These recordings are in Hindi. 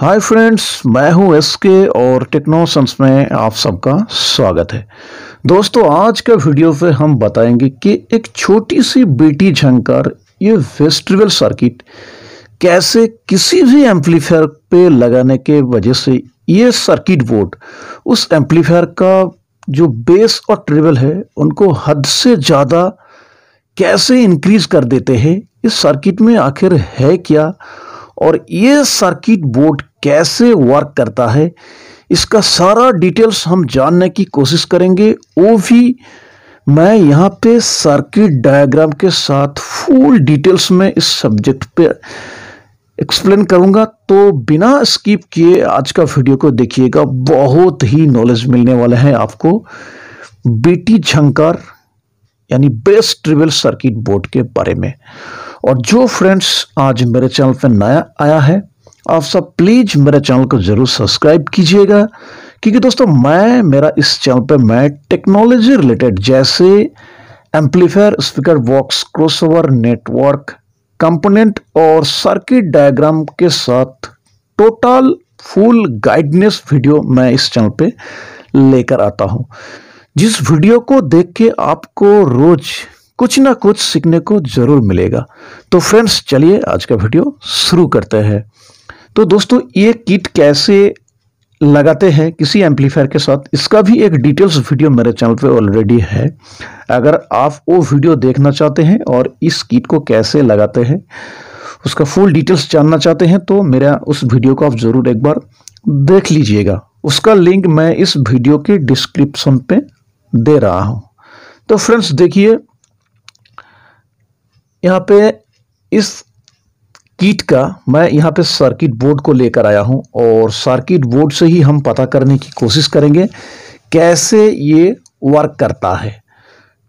हाय फ्रेंड्स मैं हूं एसके और टेक्नोसंस में आप सबका स्वागत है दोस्तों आज का वीडियो पे हम बताएंगे कि एक छोटी सी बेटी झंकार ये फेस्टिवल सर्किट कैसे किसी भी एम्पलीफायर पे लगाने के वजह से ये सर्किट बोर्ड उस एम्पलीफायर का जो बेस और ट्रेबल है उनको हद से ज़्यादा कैसे इंक्रीज कर देते हैं इस सर्किट में आखिर है क्या और ये सर्किट बोर्ड कैसे वर्क करता है इसका सारा डिटेल्स हम जानने की कोशिश करेंगे वो भी मैं यहाँ पे सर्किट डायग्राम के साथ फुल डिटेल्स में इस सब्जेक्ट पे एक्सप्लेन करूँगा तो बिना स्किप किए आज का वीडियो को देखिएगा बहुत ही नॉलेज मिलने वाले हैं आपको बीटी झंकार यानी बेस्ट ट्रिवल सर्किट बोर्ड के बारे में और जो फ्रेंड्स आज मेरे चैनल पर नया आया है आप सब प्लीज़ मेरे चैनल को ज़रूर सब्सक्राइब कीजिएगा क्योंकि दोस्तों मैं मेरा इस चैनल पर मैं टेक्नोलॉजी रिलेटेड जैसे amplifier speaker box crossover network component और सर्किट डायग्राम के साथ टोटल फुल गाइडनेस वीडियो मैं इस चैनल पे लेकर आता हूँ जिस वीडियो को देख के आपको रोज़ कुछ ना कुछ सीखने को ज़रूर मिलेगा तो फ्रेंड्स चलिए आज का वीडियो शुरू करते हैं तो दोस्तों ये किट कैसे लगाते हैं किसी एम्पलीफायर के साथ इसका भी एक डिटेल्स वीडियो मेरे चैनल पे ऑलरेडी है अगर आप वो वीडियो देखना चाहते हैं और इस किट को कैसे लगाते हैं उसका फुल डिटेल्स जानना चाहते हैं तो मेरा उस वीडियो को आप ज़रूर एक बार देख लीजिएगा उसका लिंक मैं इस वीडियो के डिस्क्रिप्शन पे दे रहा हूँ तो फ्रेंड्स देखिए यहाँ पे इस किट का मैं यहाँ पे सर्किट बोर्ड को लेकर आया हूँ और सर्किट बोर्ड से ही हम पता करने की कोशिश करेंगे कैसे ये वर्क करता है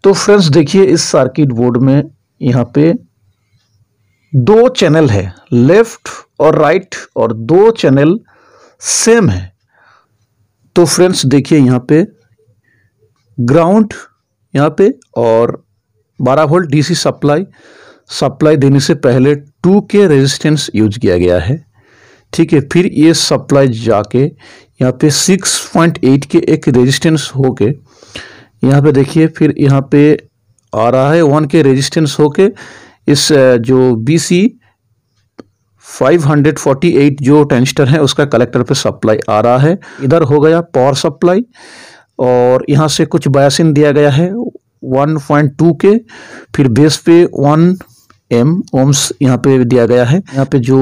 तो फ्रेंड्स देखिए इस सर्किट बोर्ड में यहाँ पे दो चैनल है लेफ्ट और राइट और दो चैनल सेम है तो फ्रेंड्स देखिए यहाँ पे ग्राउंड यहाँ पे और 12 वोल्ट डीसी सप्लाई सप्लाई देने से पहले टू के रेजिस्टेंस यूज किया गया है ठीक है फिर ये सप्लाई जाके यहाँ पे 6.8 के एक रेजिस्टेंस होके यहाँ पे देखिए फिर यहाँ पे आ रहा है वन के रेजिस्टेंस होके इस जो बी सी 548 जो टेंस्टर है उसका कलेक्टर पे सप्लाई आ रहा है इधर हो गया पावर सप्लाई और यहाँ से कुछ बायसिन दिया गया है 1.2 के फिर बेस पे वन एम ओम्स यहाँ पे दिया गया है यहाँ पे जो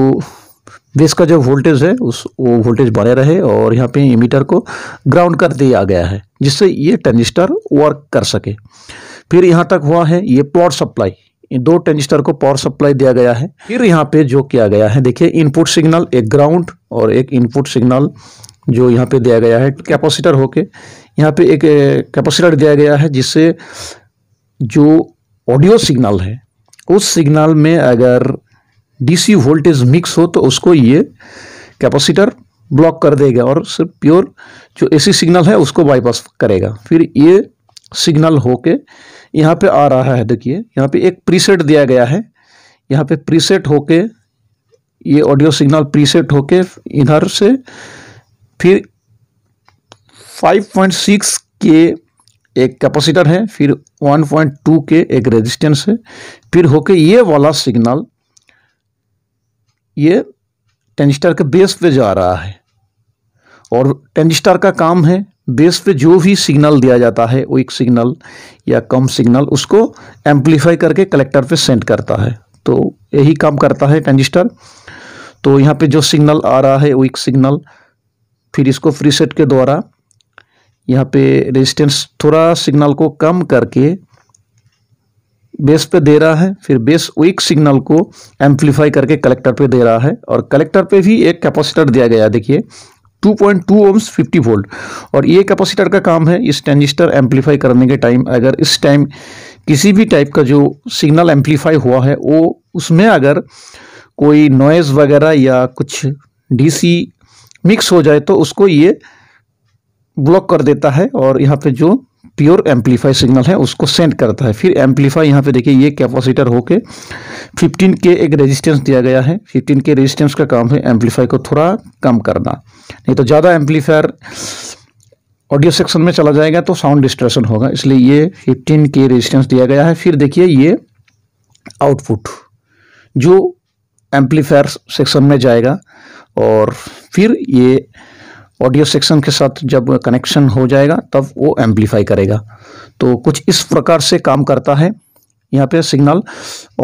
बेस का जो वोल्टेज है उस वो वोल्टेज बने रहे और यहाँ पे इमीटर को ग्राउंड कर दिया गया है जिससे ये ट्रांजिस्टर वर्क कर सके फिर यहाँ तक हुआ है ये पावर सप्लाई दो ट्रांजिस्टर को पावर सप्लाई दिया गया है फिर यहाँ पे जो किया गया है देखिए इनपुट सिग्नल एक ग्राउंड और एक इनपुट सिग्नल जो यहाँ पे दिया गया है कैपेसिटर होके यहाँ पे एक कैपेसिटर दिया गया है जिससे जो ऑडियो सिग्नल है उस सिग्नल में अगर डीसी वोल्टेज मिक्स हो तो उसको ये कैपेसिटर ब्लॉक कर देगा और सिर्फ प्योर जो एसी सिग्नल है उसको बाईपास करेगा फिर ये सिग्नल होके यहाँ पे आ रहा है देखिए यहाँ पे एक प्रीसेट दिया गया है यहाँ पे प्रीसेट होके ये ऑडियो सिग्नल प्रीसेट होके इधर से फिर 5.6 के एक कैपेसिटर है फिर 1.2 के एक रेजिस्टेंस है फिर होके ये वाला सिग्नल ये टेंजिस्टर के बेस पे जा रहा है और टेंजिस्टर का काम है बेस पे जो भी सिग्नल दिया जाता है एक सिग्नल या कम सिग्नल उसको एम्पलीफाई करके कलेक्टर पे सेंड करता है तो यही काम करता है टेंजिस्टर तो यहाँ पे जो सिग्नल आ रहा है एक सिग्नल फिर इसको फ्री सेट के द्वारा यहाँ पे रेजिस्टेंस थोड़ा सिग्नल को कम करके बेस पे दे रहा है फिर बेस वीक सिग्नल को एम्पलीफाई करके कलेक्टर पे दे रहा है और कलेक्टर पे भी एक कैपेसिटर दिया गया है देखिए 2.2 ओम्स फिफ्टी वोल्ट और ये कैपेसिटर का काम है इस ट्रांजिस्टर एम्पलीफाई करने के टाइम अगर इस टाइम किसी भी टाइप का जो सिग्नल एम्पलीफाई हुआ है वो उसमें अगर कोई नॉइज़ वगैरह या कुछ डी मिक्स हो जाए तो उसको ये ब्लॉक कर देता है और यहाँ पे जो प्योर एम्पलीफाई सिग्नल है उसको सेंड करता है फिर एम्पलीफाई यहाँ पे देखिए ये कैपेसिटर होके 15 के एक रेजिस्टेंस दिया गया है 15 के रेजिस्टेंस का काम है एम्पलीफाई को थोड़ा कम करना नहीं तो ज़्यादा एम्पलीफायर ऑडियो सेक्शन में चला जाएगा तो साउंड डिस्ट्रेशन होगा इसलिए ये फिफ्टीन के रजिस्टेंस दिया गया है फिर देखिए ये आउटपुट जो एम्पलीफायर सेक्शन में जाएगा और फिर ये ऑडियो सेक्शन के साथ जब कनेक्शन हो जाएगा तब वो एम्पलीफाई करेगा तो कुछ इस प्रकार से काम करता है यहाँ पे सिग्नल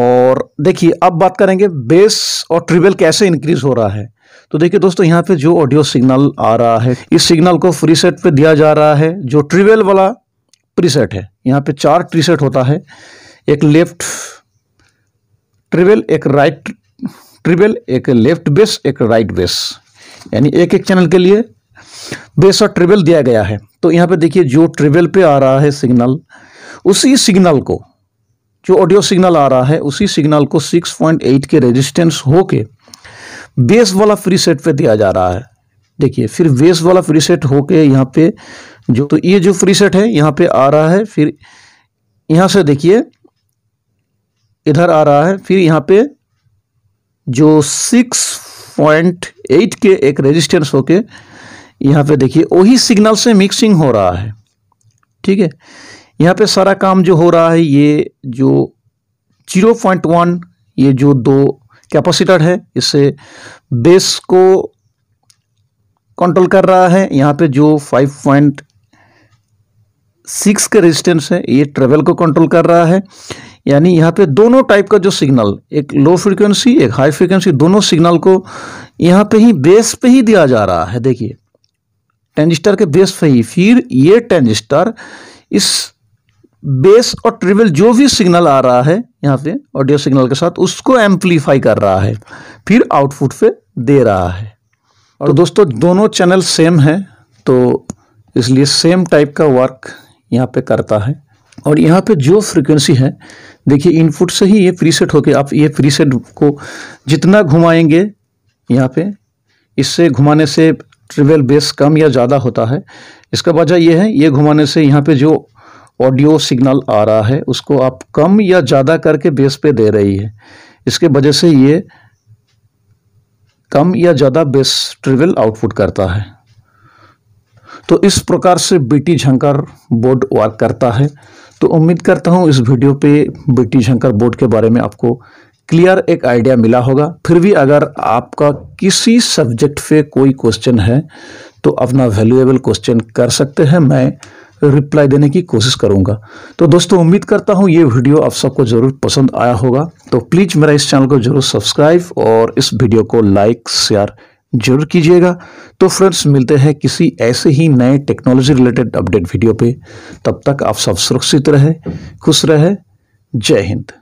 और देखिए अब बात करेंगे बेस और ट्रिबल कैसे इंक्रीज हो रहा है तो देखिए दोस्तों यहाँ पे जो ऑडियो सिग्नल आ रहा है इस सिग्नल को फ्री सेट पर दिया जा रहा है जो ट्रिबल वाला प्रीसेट है यहाँ पे चार प्रीसेट होता है एक लेफ्ट ट्रिबल एक राइट ट्रिबल एक लेफ्ट बेस एक राइट बेस यानी एक एक चैनल के लिए बेस और ट्रिबल दिया गया है तो यहाँ पे देखिए जो ट्रिबल पे आ रहा है सिग्नल उसी सिग्नल को जो ऑडियो सिग्नल आ रहा है उसी सिग्नल को 6.8 के रेजिस्टेंस होके बेस वाला फ्री सेट पर दिया जा रहा है देखिए फिर बेस वाला फ्री सेट होके यहाँ पे जो तो ये जो फ्री सेट है यहाँ पे आ रहा है फिर यहाँ से देखिए इधर आ रहा है फिर यहाँ पे जो 6.8 के एक रेजिस्टेंस होके यहाँ पे देखिए वही सिग्नल से मिक्सिंग हो रहा है ठीक है यहाँ पे सारा काम जो हो रहा है ये जो 0.1 ये जो दो कैपेसिटर है इससे बेस को कंट्रोल कर रहा है यहाँ पे जो 5.6 के रेजिस्टेंस है ये ट्रेवल को कंट्रोल कर रहा है यानी यहाँ पे दोनों टाइप का जो सिग्नल एक लो फ्रीक्वेंसी एक हाई फ्रीक्वेंसी दोनों सिग्नल को यहाँ पे ही बेस पे ही दिया जा रहा है देखिए ट्रांजिस्टर के बेस पर ही फिर ये ट्रांजिस्टर इस बेस और ट्रिबल जो भी सिग्नल आ रहा है यहाँ पे ऑडियो सिग्नल के साथ उसको एम्पलीफाई कर रहा है फिर आउटपुट पे दे रहा है और तो दोस्तों दोनों चैनल सेम है तो इसलिए सेम टाइप का वर्क यहाँ पे करता है और यहाँ पे जो फ्रीक्वेंसी है देखिए इनपुट से ही ये प्रीसेट होके आप ये प्रीसेट को जितना घुमाएंगे यहाँ पे इससे घुमाने से ट्रिवल बेस कम या ज़्यादा होता है इसका वजह यह है ये घुमाने से यहाँ पे जो ऑडियो सिग्नल आ रहा है उसको आप कम या ज़्यादा करके बेस पे दे रही है इसके वजह से ये कम या ज़्यादा बेस ट्रिवल आउटपुट करता है तो इस प्रकार से बीटी झंकार बोर्ड वर्क करता है तो उम्मीद करता हूँ इस वीडियो पे बीटी झंकार बोर्ड के बारे में आपको क्लियर एक आइडिया मिला होगा फिर भी अगर आपका किसी सब्जेक्ट पे कोई क्वेश्चन है तो अपना वैल्यूएबल क्वेश्चन कर सकते हैं मैं रिप्लाई देने की कोशिश करूंगा तो दोस्तों उम्मीद करता हूं ये वीडियो आप सबको ज़रूर पसंद आया होगा तो प्लीज़ मेरा इस चैनल को ज़रूर सब्सक्राइब और इस वीडियो को लाइक शेयर जरूर कीजिएगा तो फ्रेंड्स मिलते हैं किसी ऐसे ही नए टेक्नोलॉजी रिलेटेड अपडेट वीडियो पे तब तक आप सब सुरक्षित रहे खुश रहे जय हिंद